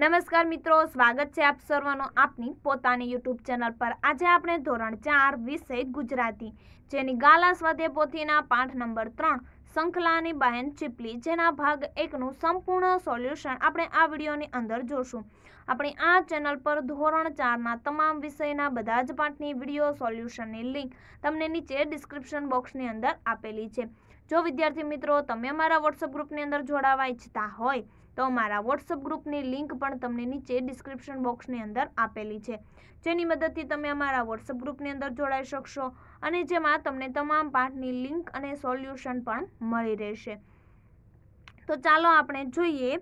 નમસ્કાર મિત્રો સ્વાગત છે આપ સર્વનું આપની પોતાની યુટ્યુબ ચેનલ પર આજે આપણે ધોરણ ચાર વિષય ગુજરાતી જેની ગાલા સ્વાધે પોથીના પાઠ નંબર ત્રણ શંખલાની બહેન ચીપલી જેના ભાગ એકનું સંપૂર્ણ સોલ્યુશન આપણે આ વિડીયોની અંદર જોશું આપણે આ ચેનલ પર ધોરણ ચારના તમામ વિષયના બધા જ પાઠની વિડીયો સોલ્યુશનની લિંક તમને નીચે ડિસ્ક્રિપ્શન બોક્સની અંદર આપેલી છે જો વિદ્યાર્થી મિત્રો તમે અમારા વોટ્સઅપ ગ્રુપની અંદર જોડાવા ઈચ્છતા હોય તો અમારા વોટ્સઅપ ગ્રુપની લિંક પણ તમને નીચે ડિસ્ક્રિપ્શન બોક્સની અંદર આપેલી છે જેની મદદથી તમે અમારા વોટ્સઅપ ગ્રુપની અંદર જોડાઈ શકશો અને જેમાં તમને તમામ પાઠની લિંક અને સોલ્યુશન પણ મળી રહેશે તો ચાલો આપણે જોઈએ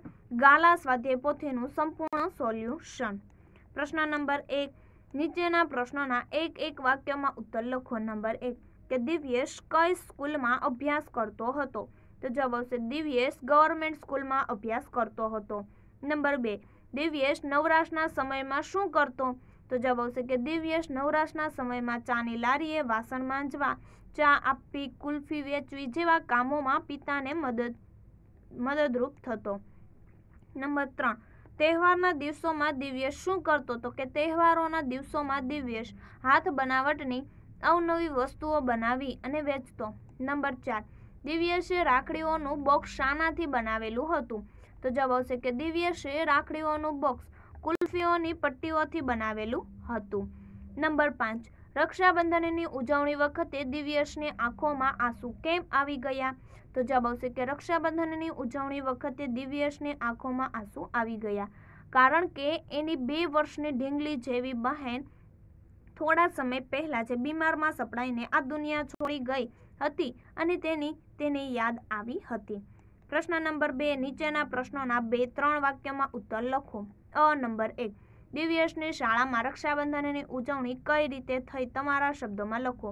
ગાલા સ્વાધ્યાય પોથીનું સંપૂર્ણ સોલ્યુશન પ્રશ્ન નંબર એક નીચેના પ્રશ્નોના એક એક વાક્યમાં ઉત્તર લખો નંબર એક કે દિવ્યેશ કઈ સ્કૂલમાં અભ્યાસ કરતો હતો તો જવાબ આવશે દિવ્યેશ ગવર્મેન્ટ સ્કૂલમાં અભ્યાસ કરતો હતો નંબર બે દિવ્યેશ નવરાશના સમયમાં શું કરતો તો જવાબ આવશે કે દિવ્યેશ નવરાશના સમયમાં ચાની લારીએ વાસણ માંજવા ચા આપવી કુલ્ફી વેચવી જેવા કામોમાં પિતાને મદદ મદદરૂપ થતો નંબર ત્રણ તહેવારના દિવસોમાં દિવ્યેશ શું કરતો તો કે તહેવારોના દિવસોમાં દિવ્યેશ હાથ બનાવટની અવનવી વસ્તુઓ બનાવી અને વેચતો નંબર ચાર દિવ્યેશે રાખડીઓનું બોક્સ શાનાથી બનાવેલું હતું તો જવાબ આવશે કે દિવ્યેશે રાખડીઓનું બોક્સ કુલ્ફીઓની પટ્ટીઓથી બનાવેલું હતું નંબર પાંચ રક્ષાબંધનની ઉજવણી વખતે દિવ્યેશની આંખોમાં આંસુ કેમ આવી ગયા તો જવાબ આવશે કે રક્ષાબંધનની ઉજવણી વખતે દિવ્યેશની આંખોમાં આંસુ આવી ગયા કારણ કે એની બે વર્ષની ઢીંગલી જેવી બહેન થોડા સમય પહેલાં જે બીમારમાં સપડાઈને આ દુનિયા છોડી ગઈ હતી અને તેની તેને યાદ આવી હતી પ્રશ્ન નંબર બે નીચેના પ્રશ્નોના બે ત્રણ વાક્યમાં ઉત્તર લખો અ નંબર એક દિવ્યેશની શાળામાં રક્ષાબંધનની ઉજવણી કઈ રીતે થઈ તમારા શબ્દોમાં લખો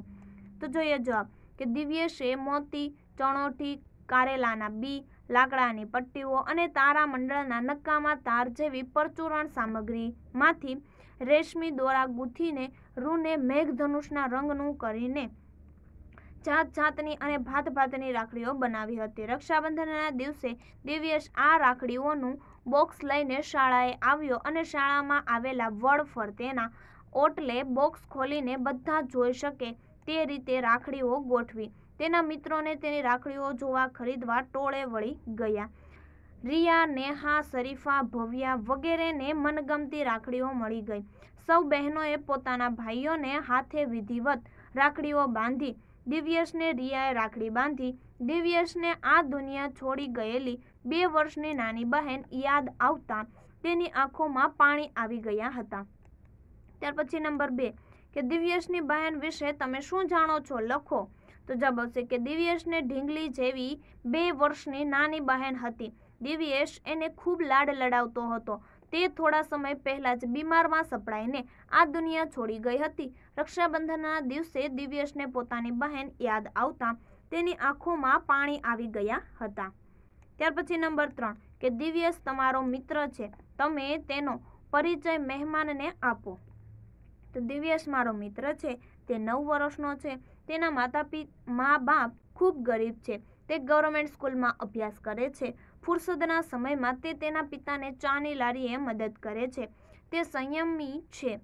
તો જોઈએ જવાબ કે દિવ્યેશે મોતી ચણોટી કારેલાના બી લાકડાની પટ્ટીઓ અને તારામંડળના નક્કામાં તાર જેવી પરચૂરણ સામગ્રીમાંથી રેશમી દોરા ગૂંથીને રૂને મેઘધનુષના રંગનું કરીને જાત જાતની અને ભાત ભાતની રાખડીઓ બનાવી હતી રક્ષાબંધનના દિવસે દિવ્યેશ આ રાખડીઓનું બોક્સ લઈને શાળાએ આવ્યો અને શાળામાં આવેલા વડ ફરતેના ઓટલે બોક્સ ખોલીને બધા જોઈ શકે તે રીતે રાખડીઓ ગોઠવી તેના મિત્રોને તેની રાખડીઓ જોવા ખરીદવા ટોળે વળી ગયા રિયા નેહા શરીફા ભવ્યા વગેરેને મનગમતી રાખડીઓ મળી ગઈ સૌ બહેનોએ પોતાના ભાઈઓને હાથે વિધિવત રાખડીઓ બાંધી દિવ્યશને રિયાએ રાખડી બાંધી દિવ્યશને આ દુનિયા છોડી ગયેલી બે વર્ષની નાની બહેન યાદ આવતા તેની આંખોમાં પાણી આવી ગયા હતા ત્યાર પછી નંબર બે કે દિવ્યશની બહેન વિશે તમે શું જાણો છો લખો તો જવાબ આવશે કે દિવ્યશને ઢીંગલી જેવી બે વર્ષની નાની બહેન હતી દિવ્યશ એને ખૂબ લાડ લડાવતો હતો તે થોડા સમય પહેલાં જ બીમારમાં સપડાઈને આ દુનિયા છોડી ગઈ હતી રક્ષાબંધનના દિવસે દિવ્યશને પોતાની બહેન યાદ આવતા તેની આંખોમાં પાણી આવી ગયા હતા ત્યાર પછી નંબર ત્રણ કે દિવ્યેશ તમારો મિત્ર છે તમે તેનો પરિચય મહેમાનને આપો તો દિવ્યશ મારો મિત્ર છે તે નવ વર્ષનો છે તેના માતા પિતા મા બાપ ખૂબ ગરીબ છે તે ગવર્મેન્ટ સ્કૂલમાં અભ્યાસ કરે છે ફુરસદના સમયમાં તે તેના પિતાને ચાની લારીએ મદદ કરે છે તે સંયમી છે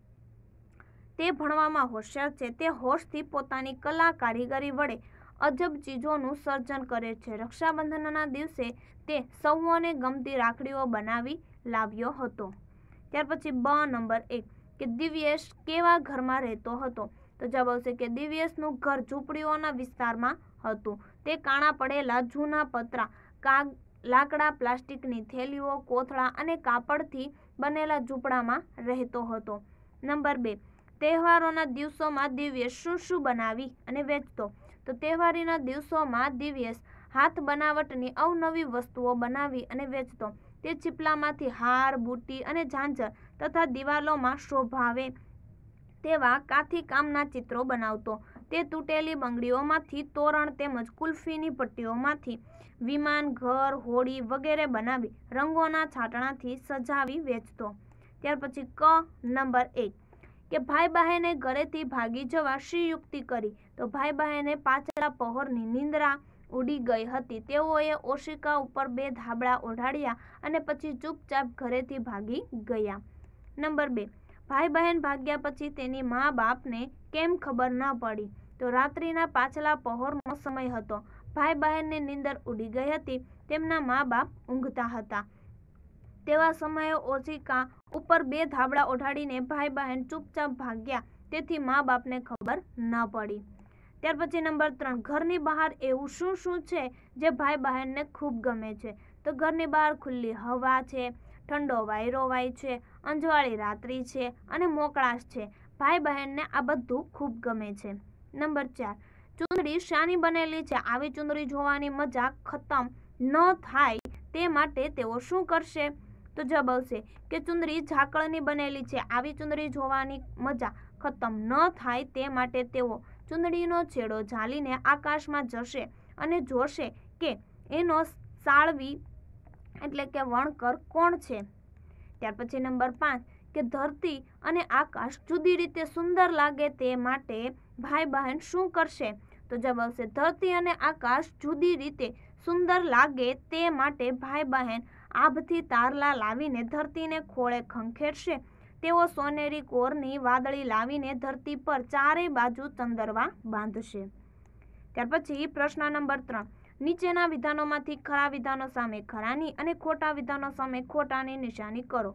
તે ભણવામાં હોશિયાર છે તે હોશથી પોતાની કલા કારીગરી વડે અજબ ચીજોનું સર્જન કરે છે રક્ષાબંધનના દિવસે તે સૌને ગમતી રાખડીઓ બનાવી લાવ્યો હતો ત્યાર પછી બ નંબર એક કે દિવ્યેશ કેવા ઘરમાં રહેતો હતો તો જવાબ આવશે કે દિવ્યેશનું ઘર ઝૂંપડીઓના વિસ્તારમાં હતું તે કાણા પડેલા જૂના પતરા કાગ લાકડા પ્લાસ્ટિકની થેલીઓ કોથળા અને કાપડથી બનેલા ઝૂંપડામાં રહેતો હતો નંબર બે તહેવારોના દિવસોમાં દિવ્યેશ શું શું બનાવી અને વેચતો તો તહેવારીના દિવસોમાં દિવ્યેશ હાથ બનાવટની અવનવી વસ્તુઓ બનાવી અને વેચતો તે ચીપલામાંથી હાર બુટી અને ઝાંઝર તથા દિવાલોમાં શોભાવે તેવા કાથી કામના ચિત્રો બનાવતો તે તૂટેલી બંગડીઓમાંથી તોરણ તેમજ કુલ્ફીની પટ્ટીઓમાંથી વિમાન ઘર હોડી વગેરે બનાવી રંગોના છાંટણાથી સજાવી વેચતો ત્યાર પછી ક નંબર એક કે ભાઈ બહેને ઘરેથી ભાગી જવા શી યુક્તિ કરી તો ભાઈ બહેને પાછળા પહોરની નિંદ્રા ઉડી ગઈ હતી તેઓએ ઓશિકા ઉપર બે ધાબળા ઓઢાડ્યા અને પછી ચૂપચાપ ઘરેથી ભાગી ગયા નંબર બે ભાઈ બહેન ભાગ્યા પછી તેની મા બાપને કેમ ખબર ન પડી તો રાત્રિના પાછલા પહોરનો સમય હતો ભાઈ બહેનની નીંદર ઉડી ગઈ હતી તેમના મા બાપ ઊંઘતા હતા તેવા સમયે ઓચિકા ઉપર બે ધાબળા ઓઢાડીને ભાઈ બહેન ચૂપચાપ ભાગ્યા તેથી મા બાપને ખબર ન પડી ત્યાર પછી નંબર ત્રણ ઘરની બહાર એવું શું શું છે જે ભાઈ બહેનને ખૂબ ગમે છે તો ઘરની બહાર ખુલ્લી હવા છે ઠંડો વાયરો વાય છે અંજવાળી રાત્રિ છે અને મોકળાશ છે ભાઈ બહેનને આ બધું ખૂબ ગમે છે નંબર ચાર ચુંદડી શાની બનેલી છે આવી ચુંદડી જોવાની મજા ખતમ ન થાય તે માટે તેઓ શું કરશે તો જબવશે કે ચુંદડી ઝાકળની બનેલી છે આવી ચૂંદડી જોવાની મજા ખતમ ન થાય તે માટે તેઓ ચુંદડીનો છેડો ઝાલીને આકાશમાં જશે અને જોશે કે એનો સાળવી એટલે કે વણકર કોણ છે ત્યાર પછી નંબર પાંચ કે ધરતી અને આકાશ જુદી રીતે સુંદર લાગે તે માટે ભાઈ બહેન શું કરશે તો જવાબ આવશે ધરતી અને આકાશ જુદી રીતે સુંદર લાગે તે માટે ભાઈ બહેન આભથી તારલા લાવીને ધરતીને ખોળે ખંખેરશે તેઓ સોનેરી કોરની વાદળી લાવીને ધરતી પર ચારેય બાજુ ચંદરવા બાંધશે ત્યાર પછી પ્રશ્ન નંબર ત્રણ નીચેના વિધાનોમાંથી ખરા વિધાનો સામે ખરાની અને ખોટા વિધાનો સામે ખોટાની નિશાની કરો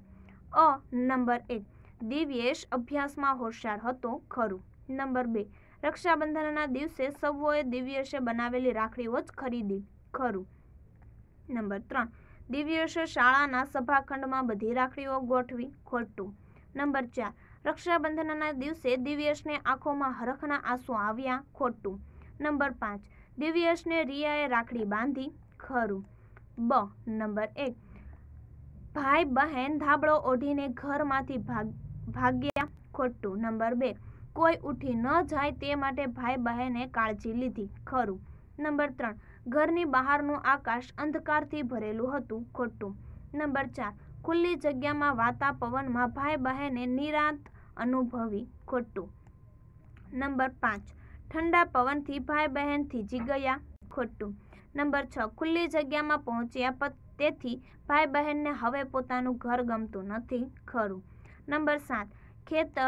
અ નંબર એક દિવ્યેશ અભ્યાસમાં હોશિયાર હતો ખરું નંબર બે રક્ષાબંધનના દિવસે સૌએ દિવ્યેશે બનાવેલી રાખડીઓ જ ખરીદી ખરું નંબર ત્રણ દિવ્યેશે શાળાના સભાખંડમાં બધી રાખડીઓ ગોઠવી ખોટું નંબર ચાર રક્ષાબંધનના દિવસે દિવ્યેશને આંખોમાં હરખના આંસુ આવ્યા ખોટું નંબર પાંચ દિવ્યેશને રિયાએ રાખડી બાંધી ખરું બ નંબર એક ભાઈ બહેન ધાબળો ઓઢીને ઘરમાંથી ભાગ્યા ખોટું નંબર બે કોઈ ઉઠી ન જાય તે માટે ભાઈ બહેને કાળજી લીધી ખરું નંબર ત્રણ ઘરની બહારનું આકાશ અંધકારથી ભરેલું હતું ખોટું નંબર ચાર ખુલ્લી જગ્યામાં વાતા પવનમાં ભાઈ બહેને નિરાંત અનુભવી ખોટું નંબર પાંચ ઠંડા પવનથી ભાઈ બહેન થીજી ગયા ખોટું નંબર છ ખુલ્લી જગ્યામાં પહોંચ્યા તેથી ભાઈ બહેનને હવે પોતાનું ઘર ગમતું નથી ખરું નંબર સાત ખેતર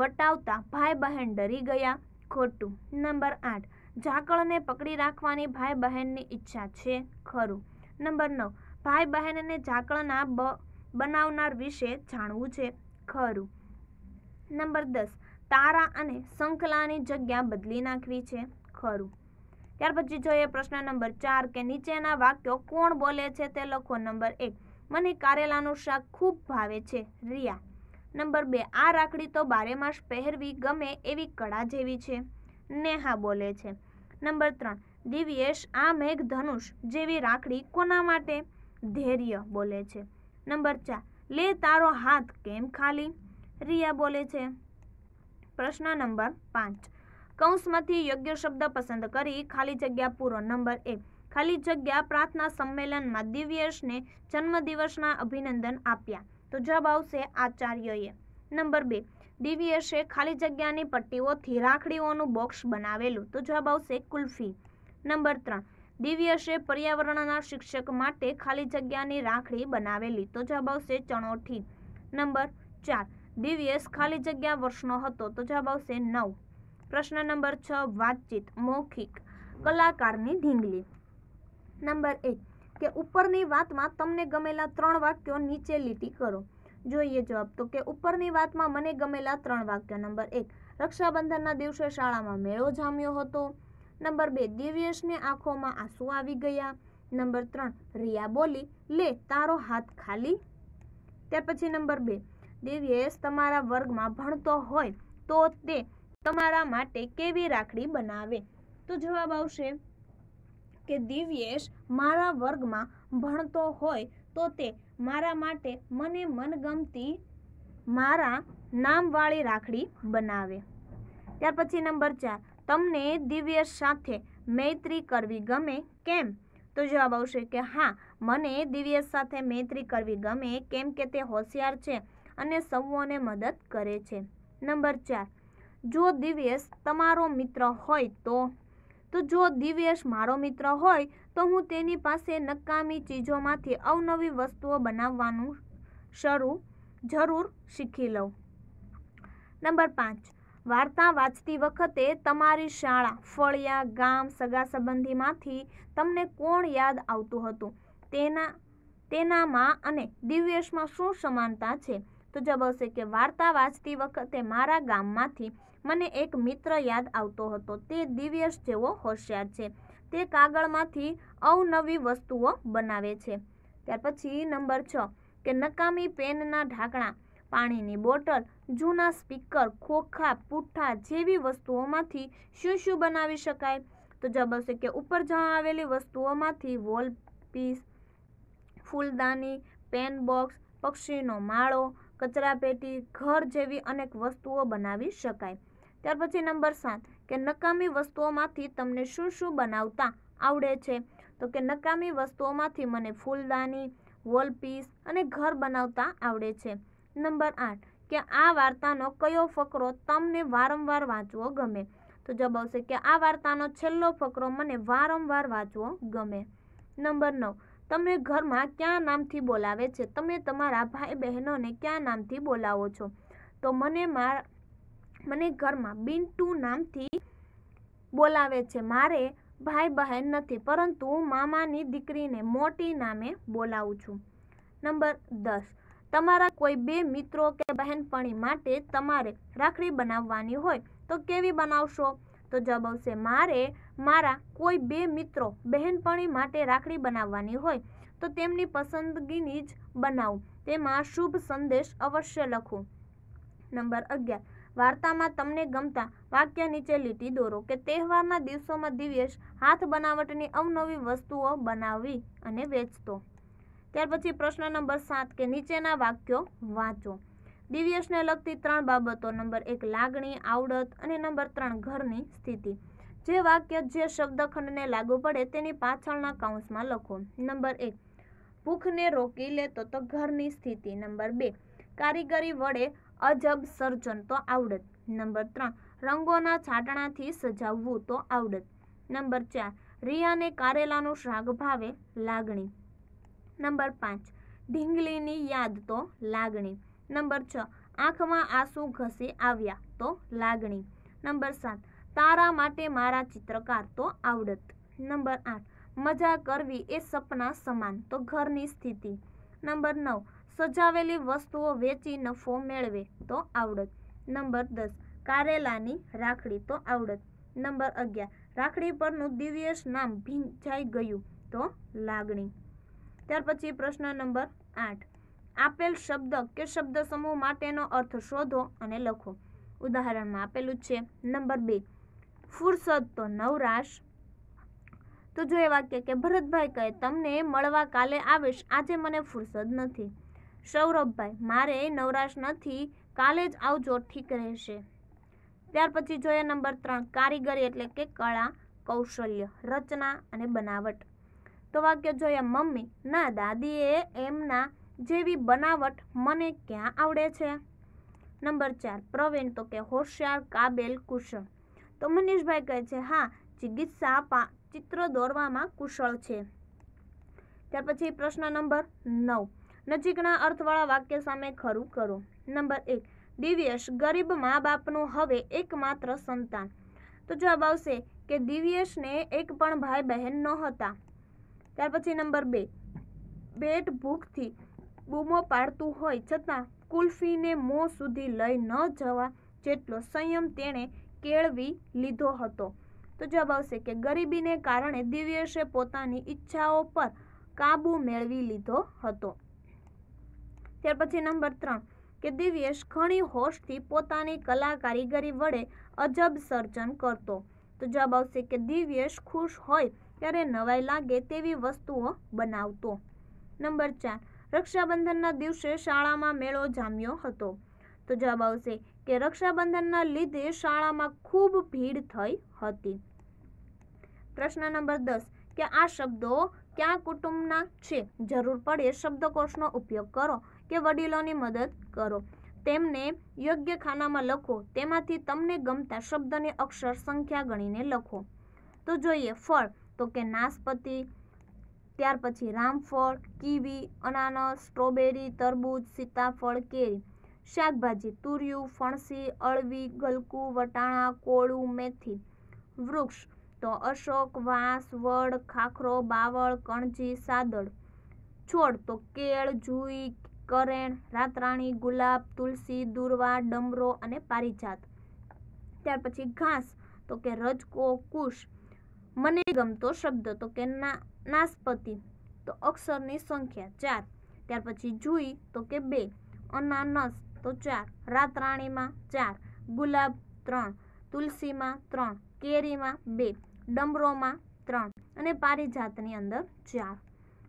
વટાવતા ભાઈ બહેન ડરી ગયા ખોટું નંબર આઠ ઝાકળને પકડી રાખવાની ભાઈ બહેનની ઈચ્છા છે ખરું નંબર નવ ભાઈ બહેનને ઝાકળના બ બનાવનાર વિશે જાણવું છે ખરું નંબર દસ તારા અને શંખલાની જગ્યા બદલી નાખવી છે ખરું ત્યાર પછી જોઈએ પ્રશ્ન નંબર ચાર કે નીચેના વાક્યો કોણ બોલે છે તે લખો નંબર એક મને કારેલાનું શાક ખૂબ ભાવે છે રિયા નંબર બે આ રાખડી તો બારેમાસ પહેરવી ગમે એવી કળા જેવી છે નેહા બોલે છે નંબર ત્રણ દિવ્યેશ આ મેઘ ધનુષ જેવી રાખડી કોના માટે ધૈર્ય બોલે છે નંબર ચાર લે તારો હાથ કેમ ખાલી રિયા બોલે છે પ્રશ્ન નંબર પાંચ કૌંસમાંથી યોગ્ય શબ્દ પસંદ કરી ખાલી જગ્યા પૂરો નંબર એ ખાલી જગ્યા પ્રાર્થના સંમેલનમાં દિવ્યશને જન્મદિવસના અભિનંદન આપ્યા તો જવાબ આવશે આચાર્યએ નંબર બે દિવ્યેશે ખાલી જગ્યાની પટ્ટીઓથી રાખડીઓનું બોક્સ બનાવેલું તો જવાબ આવશે કુલ્ફી નંબર ત્રણ દિવ્યશે પર્યાવરણના શિક્ષક માટે ખાલી જગ્યાની રાખડી બનાવેલી તો જવાબ આવશે ચણોઠી નંબર ચાર દિવ્યશ ખાલી જગ્યા વર્ષનો હતો તો જવાબ આવશે નવ પ્રશ્ન નંબર છ વાતચીત મૌખિક કલાકારની ઢીંગલી નંબર એક કે ઉપરની વાતમાં તમને ગમેલા ત્રણ વાક્યો નીચે લીટી કરો જોઈએ જવાબ તો કે ઉપરની વાતમાં મને ગમેલા ત્રણ વાક્યો નંબર એક રક્ષાબંધનના દિવસે શાળામાં મેળો જામ્યો હતો નંબર બે દિવ્યેશની આંખોમાં આંસુ આવી ગયા નંબર ત્રણ રિયા બોલી લે તારો હાથ ખાલી ત્યાર પછી નંબર બે દિવ્યશ તમારા વર્ગમાં ભણતો હોય તો તે તમારા માટે કેવી રાખડી બનાવે તો જવાબ આવશે કે દિવ્યેશ મારા વર્ગમાં ભણતો હોય તો તે મારા માટે મને મનગમતી મારા નામવાળી રાખડી બનાવે ત્યાર પછી નંબર ચાર તમને દિવ્યેશ સાથે મૈત્રી કરવી ગમે કેમ તો જવાબ આવશે કે હા મને દિવ્યેશ સાથે મૈત્રી કરવી ગમે કેમ કે તે હોશિયાર છે અને સૌને મદદ કરે છે નંબર ચાર જો દિવ્યેશ તમારો મિત્ર હોય તો તો જો દિવ્યેશ મારો મિત્ર હોય તો હું તેની પાસે નકામી ચીજોમાંથી અવનવી વસ્તુઓ બનાવવાનું શરૂ જરૂર શીખી લઉં નંબર પાંચ વાર્તા વાંચતી વખતે તમારી શાળા ફળિયા ગામ સગા સંબંધીમાંથી તમને કોણ યાદ આવતું હતું તેના તેનામાં અને દિવ્યેશમાં શું સમાનતા છે તો જવાબ આવશે કે વાર્તા વાંચતી વખતે મારા ગામમાંથી મને એક મિત્ર યાદ આવતો હતો તે દિવ્યેશ જેવો હોશિયાર છે તે કાગળમાંથી અવનવી વસ્તુઓ બનાવે છે ત્યાર પછી નંબર છ કે નકામી પેનના ઢાંકણા પાણીની બોટલ જૂના સ્પીકર ખોખા પુઠ્ઠા જેવી વસ્તુઓમાંથી શું શું બનાવી શકાય તો જવાબ આવશે કે ઉપર જણાવેલી આવેલી વસ્તુઓમાંથી વોલ પીસ ફૂલદાની પેન બોક્સ પક્ષીનો માળો કચરાપેટી ઘર જેવી અનેક વસ્તુઓ બનાવી શકાય ત્યાર પછી નંબર સાત કે નકામી વસ્તુઓમાંથી તમને શું શું બનાવતા આવડે છે તો કે નકામી વસ્તુઓમાંથી મને ફૂલદાની વોલપીસ અને ઘર બનાવતા આવડે છે નંબર આઠ કે આ વાર્તાનો કયો ફકરો તમને વારંવાર વાંચવો ગમે તો જવાબ આવશે કે આ વાર્તાનો છેલ્લો ફકરો મને વારંવાર વાંચવો ગમે નંબર નવ તમને ઘરમાં ક્યાં નામથી બોલાવે છે તમે તમારા ભાઈ બહેનોને ક્યાં નામથી બોલાવો છો તો મને મારા મને ઘરમાં બિન્ટુ નામથી બોલાવે છે મારે ભાઈ બહેન નથી પરંતુ હું મામાની દીકરીને મોટી નામે બોલાવું છું નંબર દસ તમારા કોઈ બે મિત્રો કે બહેનપણી માટે તમારે રાખડી બનાવવાની હોય તો કેવી બનાવશો તો જવાબ આવશે મારે મારા કોઈ બે મિત્રો બહેનપણી માટે રાખડી બનાવવાની હોય તો તેમની પસંદગીની જ બનાવું તેમાં શુભ સંદેશ અવશ્ય લખું નંબર અગિયાર વાર્તામાં તમને ગમતા વાક્ય નીચે લીટી દોરો કે તહેવારના દિવસોમાં દિવ્યેશ હાથ બનાવટની અવનવી વસ્તુઓ બનાવી અને વેચતો ત્યાર પછી પ્રશ્ન નંબર સાત કે નીચેના વાક્યો વાંચો દિવ્યશને લગતી ત્રણ બાબતો નંબર એક લાગણી આવડત અને નંબર ત્રણ ઘરની સ્થિતિ જે વાક્ય જે શબ્દખંડને લાગુ પડે તેની પાછળના કાઉન્સમાં લખો નંબર એક ભૂખને રોકી લેતો તો ઘરની સ્થિતિ નંબર બે કારીગરી વડે અજબ સર્જન તો આવડત નંબર ત્રણ રંગોના છાટણાથી સજાવવું તો આવડત નંબર ચાર રિયાને કારેલાનું શાક ભાવે લાગણી નંબર પાંચ ઢીંગલીની યાદ તો લાગણી નંબર છ આંખમાં આંસુ ઘસી આવ્યા તો લાગણી નંબર સાત તારા માટે મારા ચિત્રકાર તો આવડત નંબર આઠ મજા કરવી એ સપના સમાન તો ઘરની સ્થિતિ નંબર નવ સજાવેલી વસ્તુઓ વેચી નફો મેળવે તો આવડત નંબર દસ કારેલાની રાખડી તો આવડત નંબર અગિયાર રાખડી પરનું દિવ્યશ નામ ભીંજાઈ ગયું તો લાગણી ત્યાર પછી પ્રશ્ન નંબર આઠ આપેલ શબ્દ કે શબ્દ સમૂહ માટેનો અર્થ શોધો અને લખો ઉદાહરણમાં આપેલું છે નંબર બે ફુરસદ તો નવરાશ તો જો એ વાક્ય કે ભરતભાઈ કહે તમને મળવા કાલે આવીશ આજે મને ફુરસદ નથી સૌરભભાઈ મારે નવરાશ નથી કાલે જ આવજો ઠીક રહેશે ત્યાર પછી જોઈએ નંબર ત્રણ કારીગરી એટલે કે કળા કૌશલ્ય રચના અને બનાવટ તો વાક્ય જોઈએ મમ્મી ના દાદીએ એમના જેવી બનાવટ મને ક્યાં આવડે છે નંબર ચાર પ્રવીણ તો કે હોશિયાર કાબેલ કુશળ તો મનીષભાઈ કહે છે હા ચિકિત્સા ચિત્ર દોરવામાં કુશળ છે ત્યાર પછી પ્રશ્ન નંબર નવ નજીકના અર્થવાળા વાક્ય સામે ખરું કરો નંબર એક દિવ્યશ ગરીબ મા બાપનું હવે એકમાત્ર સંતાન તો જવાબ આવશે કે દિવ્યશને એક પણ ભાઈ બહેન નહોતા ત્યાર પછી નંબર બે પેટ ભૂખથી બૂમો પાડતું હોય છતાં કુલ્ફીને મોં સુધી લઈ ન જવા જેટલો સંયમ તેણે કેળવી લીધો હતો તો જવાબ આવશે કે ગરીબીને કારણે દિવ્યશે પોતાની ઈચ્છાઓ પર કાબૂ મેળવી લીધો હતો ત્યાર પછી નંબર ત્રણ કે દિવ્યેશ ઘણી હોશથી પોતાની કલા કારીગરી વડે અજબ સર્જન કરતો તો જવાબ આવશે કે દિવ્યેશ ખુશ હોય ત્યારે નવાઈ લાગે તેવી વસ્તુઓ બનાવતો નંબર ચાર રક્ષાબંધનના દિવસે શાળામાં મેળો જામ્યો હતો તો જવાબ આવશે કે રક્ષાબંધનના લીધે શાળામાં ખૂબ ભીડ થઈ હતી પ્રશ્ન નંબર દસ કે આ શબ્દો ક્યાં કુટુંબના છે જરૂર પડે શબ્દકોશનો ઉપયોગ કરો કે વડીલોની મદદ કરો તેમને યોગ્ય ખાનામાં લખો તેમાંથી તમને ગમતા શબ્દની અક્ષર સંખ્યા ગણીને લખો તો જોઈએ ફળ તો કે નાસપતિ ત્યાર પછી રામફળ કીવી અનાનસ સ્ટ્રોબેરી તરબૂચ સીતાફળ કેરી શાકભાજી તુર્યું ફણસી અળવી ગલકુ વટાણા કોળું મેથી વૃક્ષ તો અશોક વાંસ વડ ખાખરો બાવળ કણજી સાદળ છોડ તો કેળ જુઈ કરેણ રાતરાણી ગુલાબ તુલસી દુર્વા ડમરો અને પારિજાત ત્યાર પછી ઘાસ તો કે રજકો કુશ મને ગમતો શબ્દ તો કે નાસ્પતિ તો અક્ષરની સંખ્યા ચાર ત્યાર પછી જુઈ તો કે બે અનાનસ તો ચાર રાતરાણીમાં ચાર ગુલાબ ત્રણ તુલસીમાં ત્રણ કેરીમાં બે ડમરોમાં ત્રણ અને પારિજાતની અંદર ચાર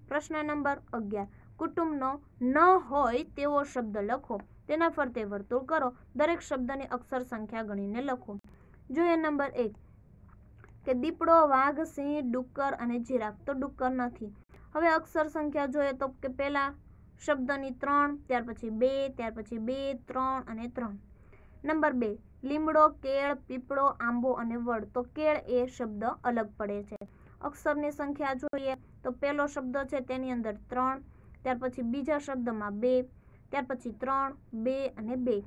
પ્રશ્ન નંબર અગિયાર કુટુંબનો ન હોય તેવો શબ્દ લખો તેના ફરતે વર્તુળ કરો દરેક શબ્દની અક્ષર સંખ્યા ગણીને લખો જોઈએ નંબર એક કે દીપડો વાઘ સિંહ ડુક્કર અને જીરાફ તો ડુક્કર નથી હવે અક્ષર સંખ્યા જોઈએ તો કે પહેલાં શબ્દની ત્રણ ત્યાર પછી બે ત્યાર પછી બે ત્રણ અને ત્રણ નંબર બે લીમડો કેળ પીપળો આંબો અને વડ તો કેળ એ શબ્દ અલગ પડે છે અક્ષરની સંખ્યા જોઈએ તો પહેલો શબ્દ છે તેની અંદર ત્રણ ત્યાર પછી બીજા શબ્દમાં બે ત્યાર પછી ત્રણ બે અને બે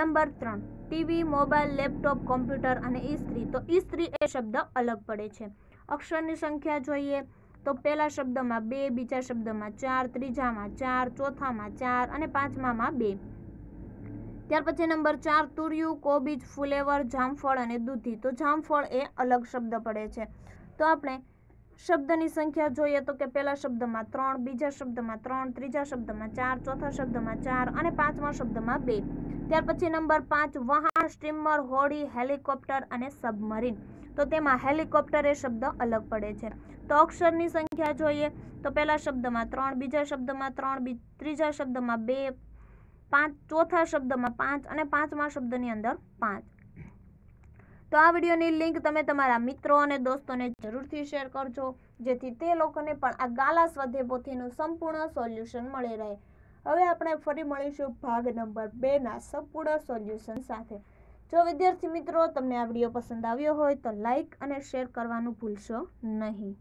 નંબર ત્રણ ટીવી મોબાઈલ લેપટોપ કોમ્પ્યુટર અને ઇસ્ત્રી તો ઇસ્ત્રી એ શબ્દ અલગ પડે છે અક્ષરની સંખ્યા જોઈએ તો પહેલા શબ્દમાં બે બીજા શબ્દમાં ચાર ત્રીજામાં ચાર ચોથામાં ચાર અને પાંચમામાં બે ત્યાર પછી નંબર ચાર તુર્યું કોબીજ ફુલેવર જામફળ અને દૂધી તો જામફળ એ અલગ શબ્દ પડે છે તો આપણે શબ્દની સંખ્યા જોઈએ તો કે પહેલા શબ્દમાં ત્રણ બીજા શબ્દમાં ત્રણ ત્રીજા શબ્દમાં ચાર ચોથા શબ્દમાં ચાર અને પાંચમા શબ્દમાં બે ત્યાર પછી નંબર પાંચ વહાણ સ્ટીમર હોડી હેલિકોપ્ટર અને સબમરીન તો તેમાં હેલિકોપ્ટર એ શબ્દ અલગ પડે છે તો અક્ષરની સંખ્યા જોઈએ તો પહેલા શબ્દમાં ત્રણ બીજા શબ્દમાં ત્રણ ત્રીજા શબ્દમાં બે પાંચ ચોથા શબ્દમાં પાંચ અને પાંચમા શબ્દની અંદર પાંચ તો આ વિડીયોની લિંક તમે તમારા મિત્રો અને દોસ્તોને જરૂરથી શેર કરજો જેથી તે લોકોને પણ આ ગાલા સ્વાધ્યાય પોથીનું સંપૂર્ણ સોલ્યુશન મળી રહે હવે આપણે ફરી મળીશું ભાગ નંબર બેના સંપૂર્ણ સોલ્યુશન સાથે જો વિદ્યાર્થી મિત્રો તમને આ વિડીયો પસંદ આવ્યો હોય તો લાઇક અને શેર કરવાનું ભૂલશો નહીં